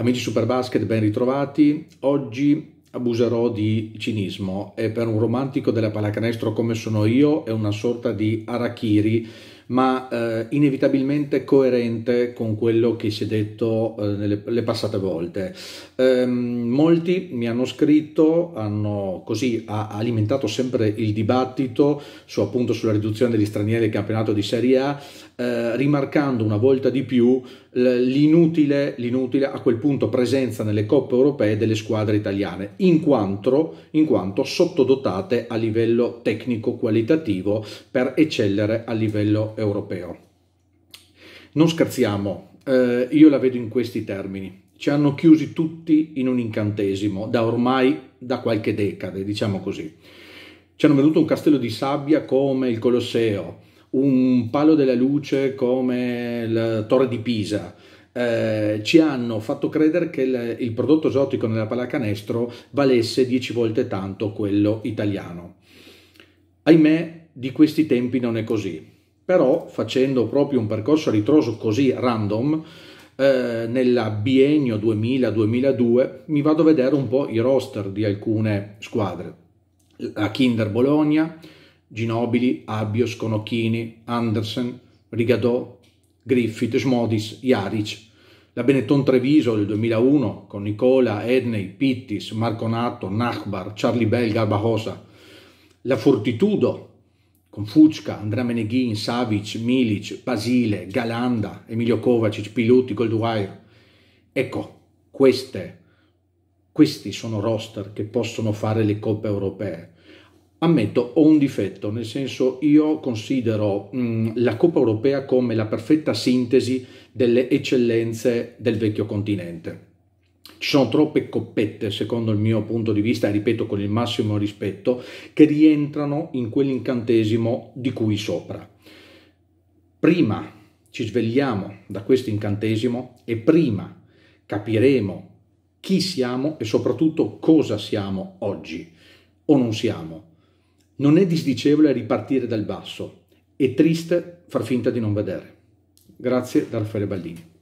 Amici Superbasket, ben ritrovati. Oggi abuserò di cinismo e per un romantico della pallacanestro come sono io è una sorta di arachiri ma eh, inevitabilmente coerente con quello che si è detto eh, nelle le passate volte. Ehm, molti mi hanno scritto, hanno così ha alimentato sempre il dibattito su, appunto, sulla riduzione degli stranieri del campionato di Serie A, eh, rimarcando una volta di più l'inutile, l'inutile a quel punto presenza nelle coppe europee delle squadre italiane, in quanto, in quanto sottodotate a livello tecnico-qualitativo per eccellere a livello europeo eh, europeo. Non scherziamo, eh, io la vedo in questi termini. Ci hanno chiusi tutti in un incantesimo da ormai da qualche decade, diciamo così. Ci hanno venduto un castello di sabbia come il Colosseo, un palo della luce come la Torre di Pisa, eh, ci hanno fatto credere che il, il, prodotto esotico nella pallacanestro valesse dieci volte tanto quello italiano. Ahimè, di questi tempi non è così però facendo proprio un percorso a ritroso così random, eh, nella biennio 2000-2002 mi vado a vedere un po' i roster di alcune squadre. La Kinder Bologna, Ginobili, Abbios, Conocchini, Andersen, Rigadò, Griffith, Smodis, Jaric. La Benetton Treviso del 2001 con Nicola, Edney, Pittis, Marco Marconato, Nachbar, Charlie Bell, Garbajosa. La Fortitudo con Fucca, Andrea Meneghin, Savic, Milic, Basile, Galanda, Emilio Kovacic, Piluti, Golduaio. Ecco, queste, questi sono roster che possono fare le coppe europee. Ammetto, ho un difetto, nel senso io considero mh, mm, la Coppa Europea come la perfetta sintesi delle eccellenze del vecchio continente ci sono troppe coppette, secondo il mio punto di vista, e ripeto con il massimo rispetto, che rientrano in quell'incantesimo di cui sopra. Prima ci svegliamo da questo incantesimo e prima capiremo chi siamo e soprattutto cosa siamo oggi o non siamo. Non è disdicevole ripartire dal basso, è triste far finta di non vedere. Grazie da Raffaele Baldini.